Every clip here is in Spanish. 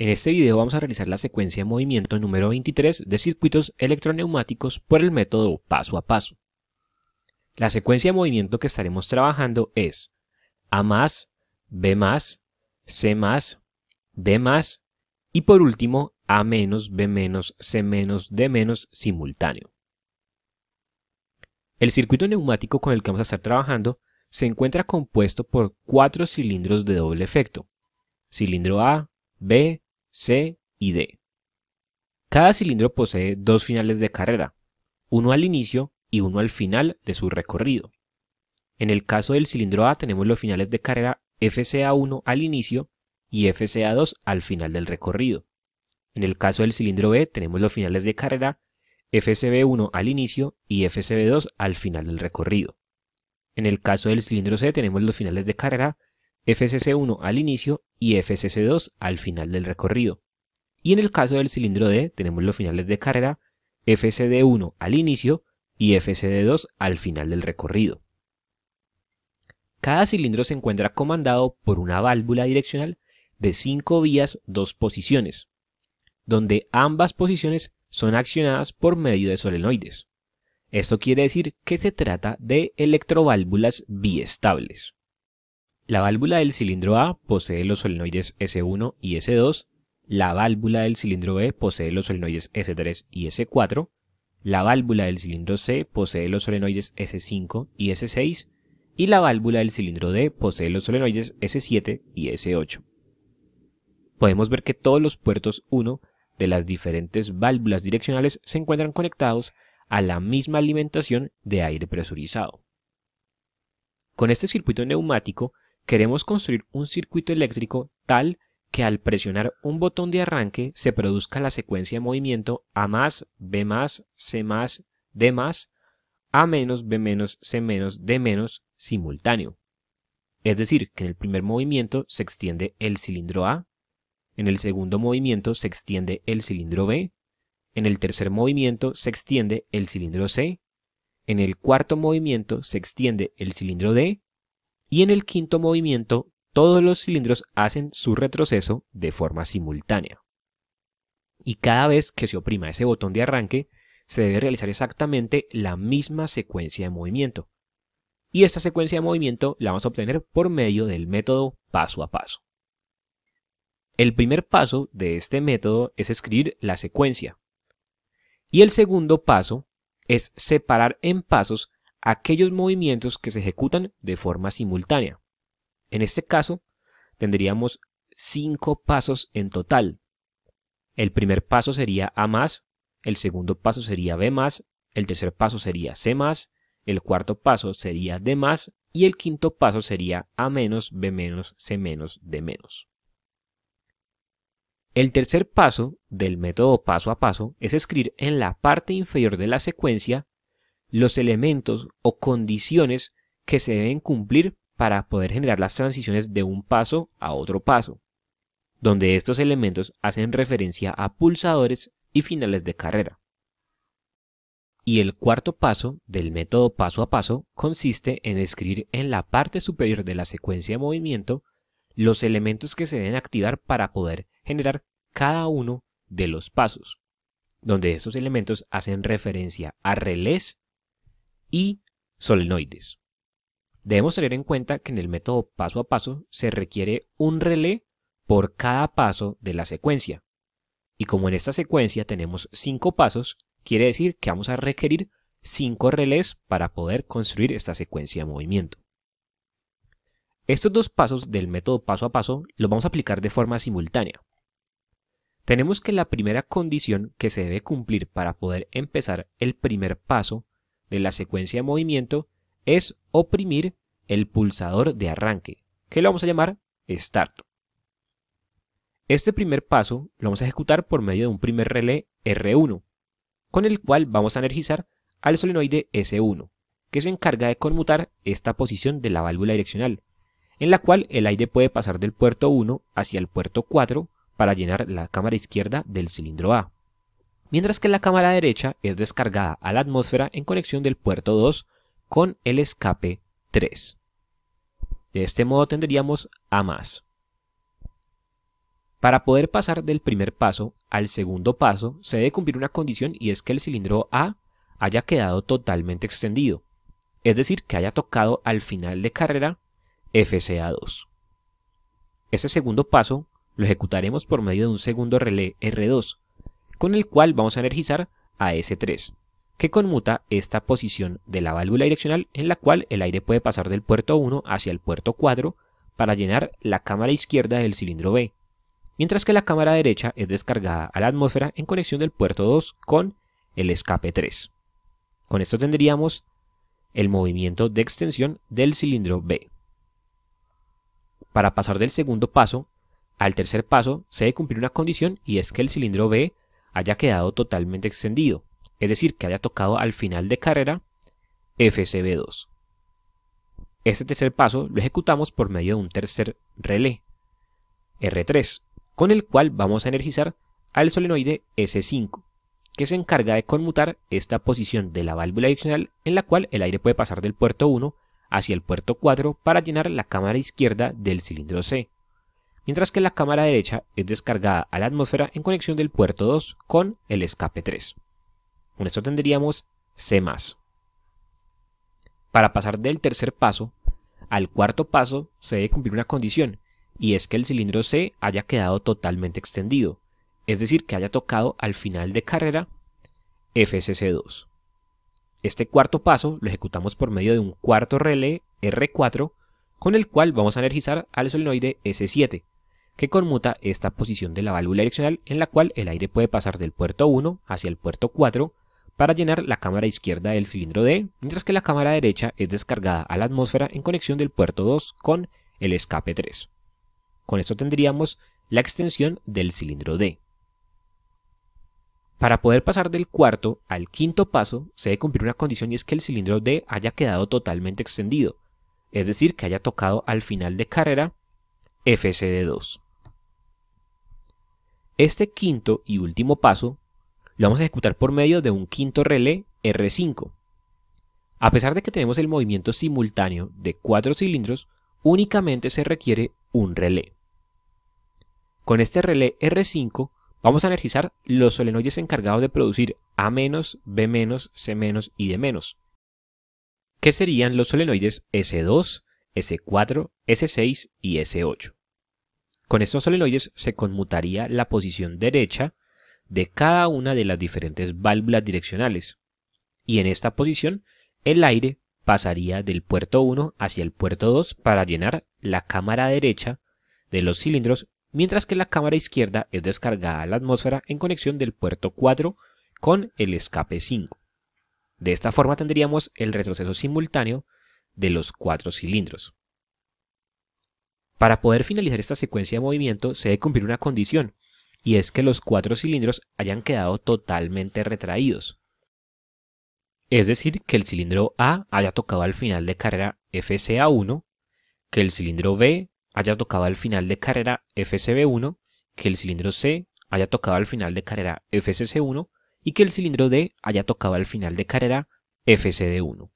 En este video vamos a realizar la secuencia de movimiento número 23 de circuitos electroneumáticos por el método paso a paso. La secuencia de movimiento que estaremos trabajando es A más, B más, C más, D más y por último A menos, B menos, C menos, D menos simultáneo. El circuito neumático con el que vamos a estar trabajando se encuentra compuesto por cuatro cilindros de doble efecto. Cilindro A, B, C y D. Cada cilindro posee dos finales de carrera, uno al inicio y uno al final de su recorrido. En el caso del cilindro A tenemos los finales de carrera FCA1 al inicio y FCA2 al final del recorrido. En el caso del cilindro B tenemos los finales de carrera FCB1 al inicio y FCB2 al final del recorrido. En el caso del cilindro C tenemos los finales de carrera FCC1 al inicio y FCC2 al final del recorrido. Y en el caso del cilindro D tenemos los finales de carrera FCD1 al inicio y FCD2 al final del recorrido. Cada cilindro se encuentra comandado por una válvula direccional de 5 vías, dos posiciones, donde ambas posiciones son accionadas por medio de solenoides. Esto quiere decir que se trata de electroválvulas biestables. La válvula del cilindro A posee los solenoides S1 y S2, la válvula del cilindro B posee los solenoides S3 y S4, la válvula del cilindro C posee los solenoides S5 y S6 y la válvula del cilindro D posee los solenoides S7 y S8. Podemos ver que todos los puertos 1 de las diferentes válvulas direccionales se encuentran conectados a la misma alimentación de aire presurizado. Con este circuito neumático queremos construir un circuito eléctrico tal que al presionar un botón de arranque se produzca la secuencia de movimiento A más, B más, C más, D más, A menos, B menos, C menos, D menos simultáneo. Es decir, que en el primer movimiento se extiende el cilindro A, en el segundo movimiento se extiende el cilindro B, en el tercer movimiento se extiende el cilindro C, en el cuarto movimiento se extiende el cilindro D y en el quinto movimiento todos los cilindros hacen su retroceso de forma simultánea. Y cada vez que se oprima ese botón de arranque, se debe realizar exactamente la misma secuencia de movimiento. Y esta secuencia de movimiento la vamos a obtener por medio del método paso a paso. El primer paso de este método es escribir la secuencia. Y el segundo paso es separar en pasos aquellos movimientos que se ejecutan de forma simultánea. En este caso, tendríamos cinco pasos en total. El primer paso sería A más, el segundo paso sería B más, el tercer paso sería C más, el cuarto paso sería D más y el quinto paso sería A menos, B menos, C menos, D menos. El tercer paso del método paso a paso es escribir en la parte inferior de la secuencia los elementos o condiciones que se deben cumplir para poder generar las transiciones de un paso a otro paso, donde estos elementos hacen referencia a pulsadores y finales de carrera. Y el cuarto paso del método paso a paso consiste en escribir en la parte superior de la secuencia de movimiento los elementos que se deben activar para poder generar cada uno de los pasos, donde estos elementos hacen referencia a relés y solenoides. Debemos tener en cuenta que en el método paso a paso se requiere un relé por cada paso de la secuencia. Y como en esta secuencia tenemos cinco pasos, quiere decir que vamos a requerir cinco relés para poder construir esta secuencia de movimiento. Estos dos pasos del método paso a paso los vamos a aplicar de forma simultánea. Tenemos que la primera condición que se debe cumplir para poder empezar el primer paso de la secuencia de movimiento es oprimir el pulsador de arranque, que lo vamos a llamar Start. Este primer paso lo vamos a ejecutar por medio de un primer relé R1, con el cual vamos a energizar al solenoide S1, que se encarga de conmutar esta posición de la válvula direccional, en la cual el aire puede pasar del puerto 1 hacia el puerto 4 para llenar la cámara izquierda del cilindro A mientras que la cámara derecha es descargada a la atmósfera en conexión del puerto 2 con el escape 3. De este modo tendríamos A más. Para poder pasar del primer paso al segundo paso, se debe cumplir una condición y es que el cilindro A haya quedado totalmente extendido, es decir, que haya tocado al final de carrera FCA2. Ese segundo paso lo ejecutaremos por medio de un segundo relé R2, con el cual vamos a energizar a S3, que conmuta esta posición de la válvula direccional en la cual el aire puede pasar del puerto 1 hacia el puerto 4 para llenar la cámara izquierda del cilindro B, mientras que la cámara derecha es descargada a la atmósfera en conexión del puerto 2 con el escape 3. Con esto tendríamos el movimiento de extensión del cilindro B. Para pasar del segundo paso al tercer paso se debe cumplir una condición y es que el cilindro B haya quedado totalmente extendido, es decir, que haya tocado al final de carrera FCB2. Este tercer paso lo ejecutamos por medio de un tercer relé, R3, con el cual vamos a energizar al solenoide S5, que se encarga de conmutar esta posición de la válvula adicional en la cual el aire puede pasar del puerto 1 hacia el puerto 4 para llenar la cámara izquierda del cilindro C mientras que la cámara derecha es descargada a la atmósfera en conexión del puerto 2 con el escape 3. Con esto tendríamos C+. Para pasar del tercer paso al cuarto paso se debe cumplir una condición, y es que el cilindro C haya quedado totalmente extendido, es decir, que haya tocado al final de carrera FCC2. Este cuarto paso lo ejecutamos por medio de un cuarto relé R4 con el cual vamos a energizar al solenoide S7, que conmuta esta posición de la válvula direccional en la cual el aire puede pasar del puerto 1 hacia el puerto 4 para llenar la cámara izquierda del cilindro D, mientras que la cámara derecha es descargada a la atmósfera en conexión del puerto 2 con el escape 3. Con esto tendríamos la extensión del cilindro D. Para poder pasar del cuarto al quinto paso, se debe cumplir una condición y es que el cilindro D haya quedado totalmente extendido, es decir, que haya tocado al final de carrera FCD2. Este quinto y último paso lo vamos a ejecutar por medio de un quinto relé R5. A pesar de que tenemos el movimiento simultáneo de cuatro cilindros, únicamente se requiere un relé. Con este relé R5 vamos a energizar los solenoides encargados de producir A-, B-, C- y D-, que serían los solenoides S2, S4, S6 y S8. Con estos solenoides se conmutaría la posición derecha de cada una de las diferentes válvulas direccionales y en esta posición el aire pasaría del puerto 1 hacia el puerto 2 para llenar la cámara derecha de los cilindros mientras que la cámara izquierda es descargada a la atmósfera en conexión del puerto 4 con el escape 5. De esta forma tendríamos el retroceso simultáneo de los cuatro cilindros. Para poder finalizar esta secuencia de movimiento se debe cumplir una condición, y es que los cuatro cilindros hayan quedado totalmente retraídos. Es decir, que el cilindro A haya tocado al final de carrera FCA1, que el cilindro B haya tocado al final de carrera FCB1, que el cilindro C haya tocado al final de carrera FCC1 y que el cilindro D haya tocado al final de carrera FCD1.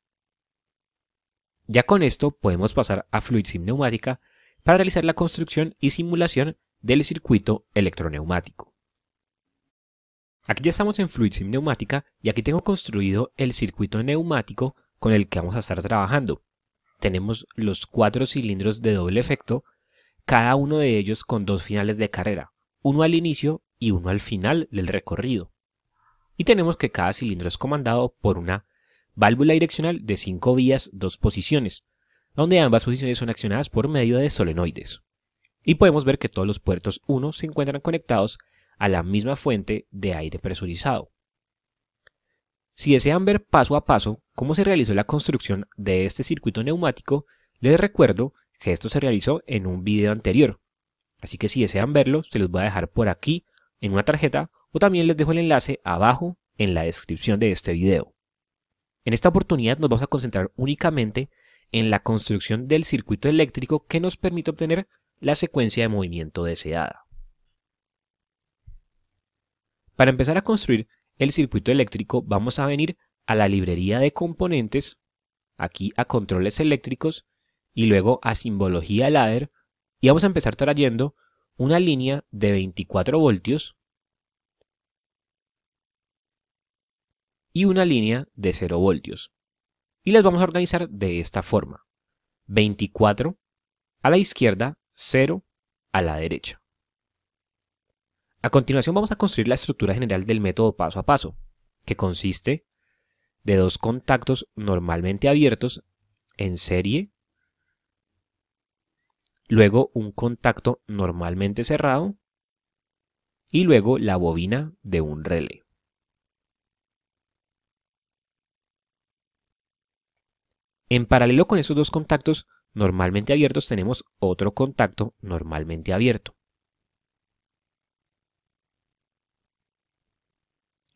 Ya con esto podemos pasar a sin neumática para realizar la construcción y simulación del circuito electroneumático. Aquí ya estamos en FluidSim Neumática y aquí tengo construido el circuito neumático con el que vamos a estar trabajando. Tenemos los cuatro cilindros de doble efecto, cada uno de ellos con dos finales de carrera, uno al inicio y uno al final del recorrido. Y tenemos que cada cilindro es comandado por una válvula direccional de cinco vías, dos posiciones, donde ambas posiciones son accionadas por medio de solenoides. Y podemos ver que todos los puertos 1 se encuentran conectados a la misma fuente de aire presurizado. Si desean ver paso a paso cómo se realizó la construcción de este circuito neumático, les recuerdo que esto se realizó en un video anterior. Así que si desean verlo, se los voy a dejar por aquí en una tarjeta o también les dejo el enlace abajo en la descripción de este video. En esta oportunidad nos vamos a concentrar únicamente en la construcción del circuito eléctrico que nos permite obtener la secuencia de movimiento deseada. Para empezar a construir el circuito eléctrico vamos a venir a la librería de componentes, aquí a controles eléctricos y luego a simbología ladder y vamos a empezar trayendo una línea de 24 voltios y una línea de 0 voltios y las vamos a organizar de esta forma. 24 a la izquierda, 0 a la derecha. A continuación vamos a construir la estructura general del método paso a paso, que consiste de dos contactos normalmente abiertos en serie, luego un contacto normalmente cerrado y luego la bobina de un relé. En paralelo con esos dos contactos normalmente abiertos tenemos otro contacto normalmente abierto.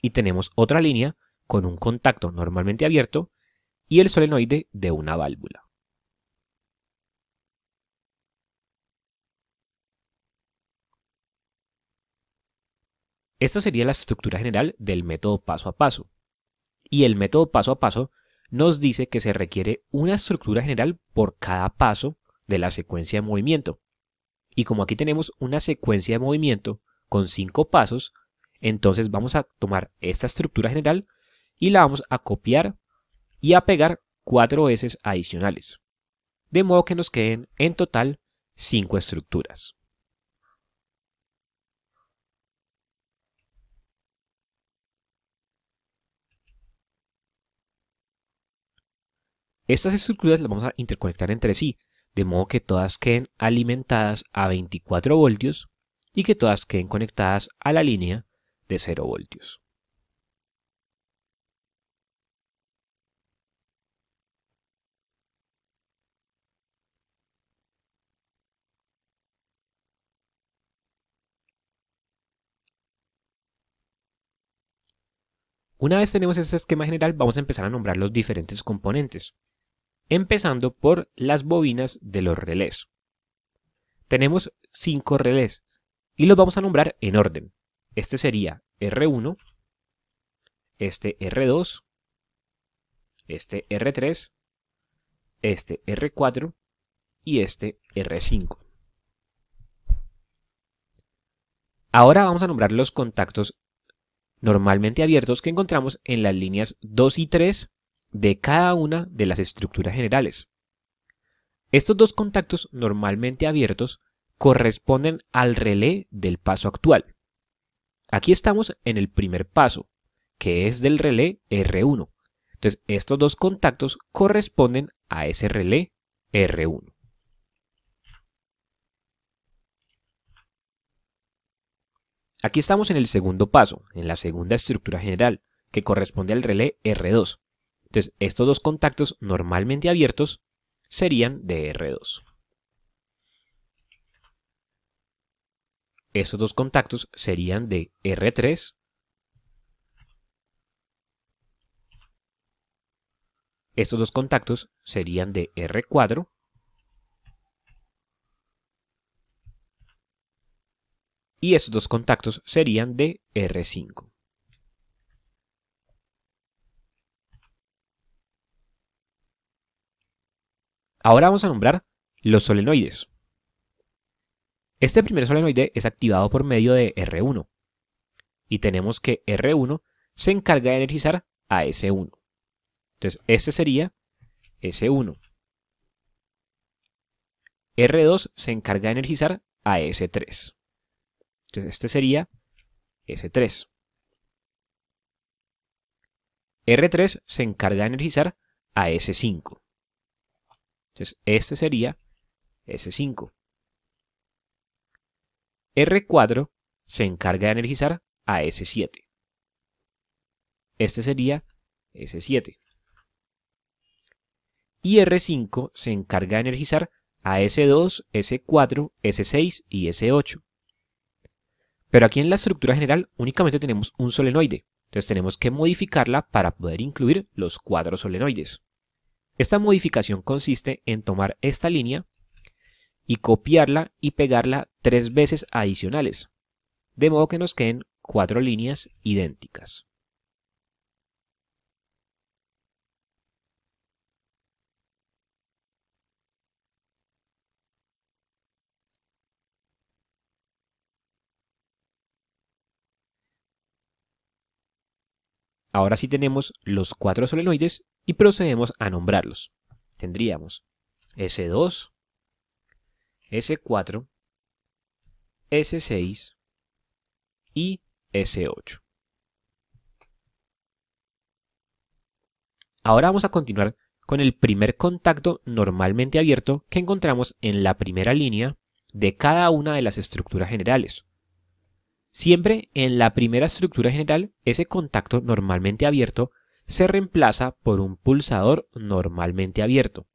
Y tenemos otra línea con un contacto normalmente abierto y el solenoide de una válvula. Esta sería la estructura general del método paso a paso. Y el método paso a paso nos dice que se requiere una estructura general por cada paso de la secuencia de movimiento. Y como aquí tenemos una secuencia de movimiento con cinco pasos, entonces vamos a tomar esta estructura general y la vamos a copiar y a pegar cuatro veces adicionales. De modo que nos queden en total cinco estructuras. Estas estructuras las vamos a interconectar entre sí, de modo que todas queden alimentadas a 24 voltios y que todas queden conectadas a la línea de 0 voltios. Una vez tenemos este esquema general, vamos a empezar a nombrar los diferentes componentes empezando por las bobinas de los relés. Tenemos cinco relés y los vamos a nombrar en orden. Este sería R1, este R2, este R3, este R4 y este R5. Ahora vamos a nombrar los contactos normalmente abiertos que encontramos en las líneas 2 y 3 de cada una de las estructuras generales. Estos dos contactos normalmente abiertos corresponden al relé del paso actual. Aquí estamos en el primer paso, que es del relé R1. Entonces, estos dos contactos corresponden a ese relé R1. Aquí estamos en el segundo paso, en la segunda estructura general, que corresponde al relé R2. Entonces, estos dos contactos normalmente abiertos serían de R2. Estos dos contactos serían de R3 Estos dos contactos serían de R4 y estos dos contactos serían de R5. Ahora vamos a nombrar los solenoides. Este primer solenoide es activado por medio de R1 y tenemos que R1 se encarga de energizar a S1. Entonces, este sería S1. R2 se encarga de energizar a S3. Entonces, este sería S3. R3 se encarga de energizar a S5. Entonces, este sería S5. R4 se encarga de energizar a S7. Este sería S7. Y R5 se encarga de energizar a S2, S4, S6 y S8. Pero aquí en la estructura general únicamente tenemos un solenoide, entonces tenemos que modificarla para poder incluir los cuatro solenoides. Esta modificación consiste en tomar esta línea y copiarla y pegarla tres veces adicionales, de modo que nos queden cuatro líneas idénticas. Ahora sí tenemos los cuatro solenoides y procedemos a nombrarlos. Tendríamos S2, S4, S6 y S8. Ahora vamos a continuar con el primer contacto normalmente abierto que encontramos en la primera línea de cada una de las estructuras generales. Siempre en la primera estructura general, ese contacto normalmente abierto se reemplaza por un pulsador normalmente abierto,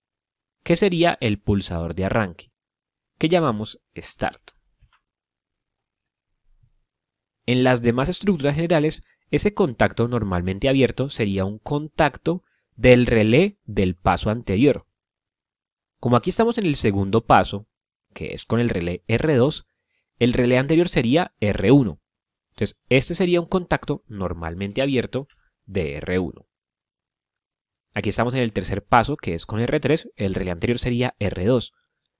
que sería el pulsador de arranque, que llamamos Start. En las demás estructuras generales, ese contacto normalmente abierto sería un contacto del relé del paso anterior. Como aquí estamos en el segundo paso, que es con el relé R2, el relé anterior sería R1. Entonces, este sería un contacto normalmente abierto de R1. Aquí estamos en el tercer paso, que es con R3, el relé anterior sería R2.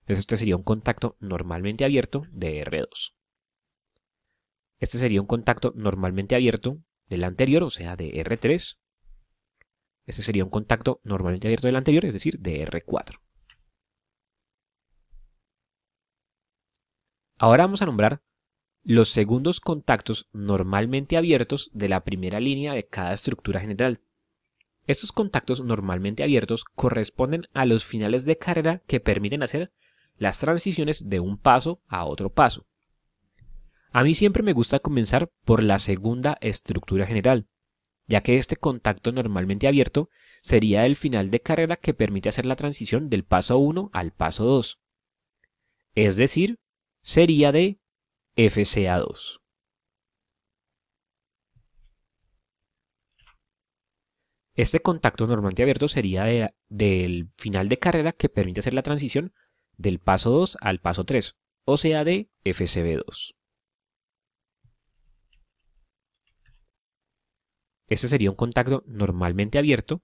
este sería un contacto normalmente abierto de R2. Este sería un contacto normalmente abierto del anterior, o sea, de R3. Este sería un contacto normalmente abierto del anterior, es decir, de R4. Ahora vamos a nombrar los segundos contactos normalmente abiertos de la primera línea de cada estructura general. Estos contactos normalmente abiertos corresponden a los finales de carrera que permiten hacer las transiciones de un paso a otro paso. A mí siempre me gusta comenzar por la segunda estructura general, ya que este contacto normalmente abierto sería el final de carrera que permite hacer la transición del paso 1 al paso 2. Es decir, sería de FCA2. Este contacto normalmente abierto sería del final de carrera que permite hacer la transición del paso 2 al paso 3, o sea de FCB2. Este sería un contacto normalmente abierto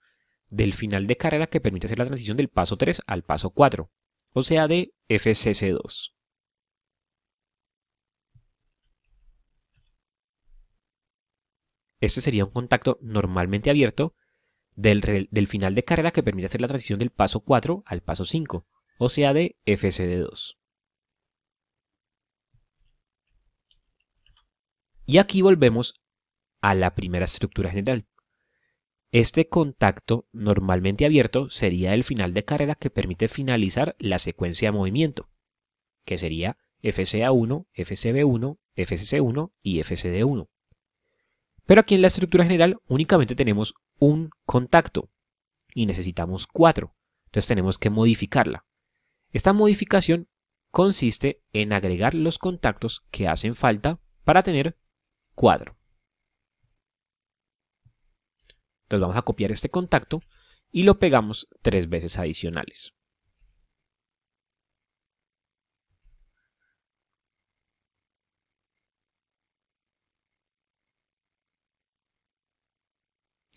del final de carrera que permite hacer la transición del paso 3 al paso 4, o sea de FCC2. Este sería un contacto normalmente abierto del, final de carrera que permite hacer la transición del paso 4 al paso 5, o sea de FCD2. Y aquí volvemos a la primera estructura general. Este contacto normalmente abierto sería el final de carrera que permite finalizar la secuencia de movimiento, que sería FCA1, FCB1, FCC1 y FCD1. Pero aquí en la estructura general únicamente tenemos un contacto y necesitamos cuatro. Entonces tenemos que modificarla. Esta modificación consiste en agregar los contactos que hacen falta para tener cuatro. Entonces vamos a copiar este contacto y lo pegamos tres veces adicionales.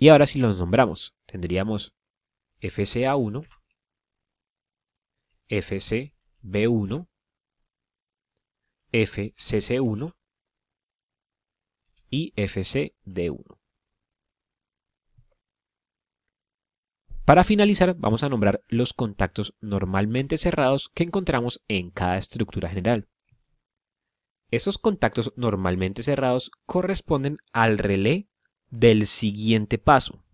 Y ahora si los nombramos, tendríamos FCA1, FCB1, FCC1 y FCD1. Para finalizar, vamos a nombrar los contactos normalmente cerrados que encontramos en cada estructura general. esos contactos normalmente cerrados corresponden al relé del siguiente paso.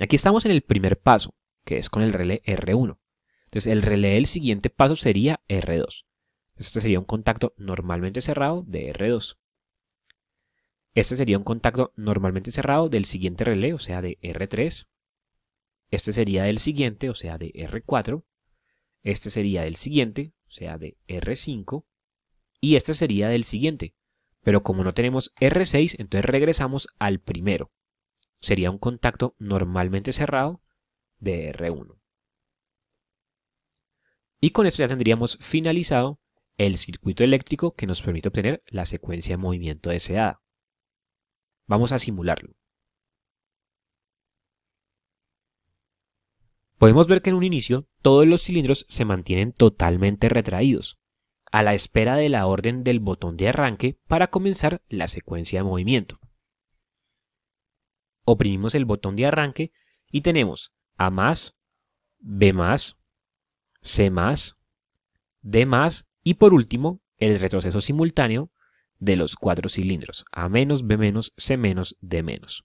Aquí estamos en el primer paso, que es con el relé R1. Entonces el relé del siguiente paso sería R2. Este sería un contacto normalmente cerrado de R2. Este sería un contacto normalmente cerrado del siguiente relé, o sea, de R3. Este sería del siguiente, o sea, de R4. Este sería del siguiente, o sea, de R5. Y este sería del siguiente, pero como no tenemos R6, entonces regresamos al primero. Sería un contacto normalmente cerrado de R1. Y con esto ya tendríamos finalizado el circuito eléctrico que nos permite obtener la secuencia de movimiento deseada. Vamos a simularlo. Podemos ver que en un inicio todos los cilindros se mantienen totalmente retraídos, a la espera de la orden del botón de arranque para comenzar la secuencia de movimiento. Oprimimos el botón de arranque y tenemos A más, B más, C más, D más y por último el retroceso simultáneo de los cuatro cilindros A menos, B menos, C menos, D menos.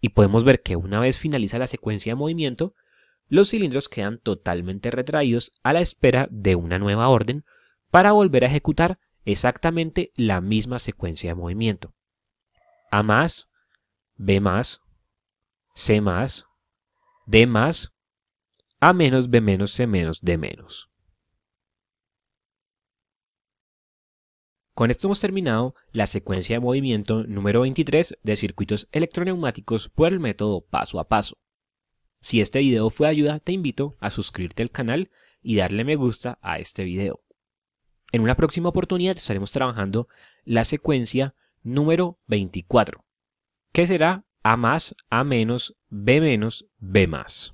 Y podemos ver que una vez finaliza la secuencia de movimiento, los cilindros quedan totalmente retraídos a la espera de una nueva orden para volver a ejecutar exactamente la misma secuencia de movimiento. A más, B más, C más, D más, A menos, B menos, C menos, D menos. Con esto hemos terminado la secuencia de movimiento número 23 de circuitos electroneumáticos por el método paso a paso. Si este video fue de ayuda, te invito a suscribirte al canal y darle me gusta a este video. En una próxima oportunidad estaremos trabajando la secuencia número 24, que será A más, A menos, B menos, B más.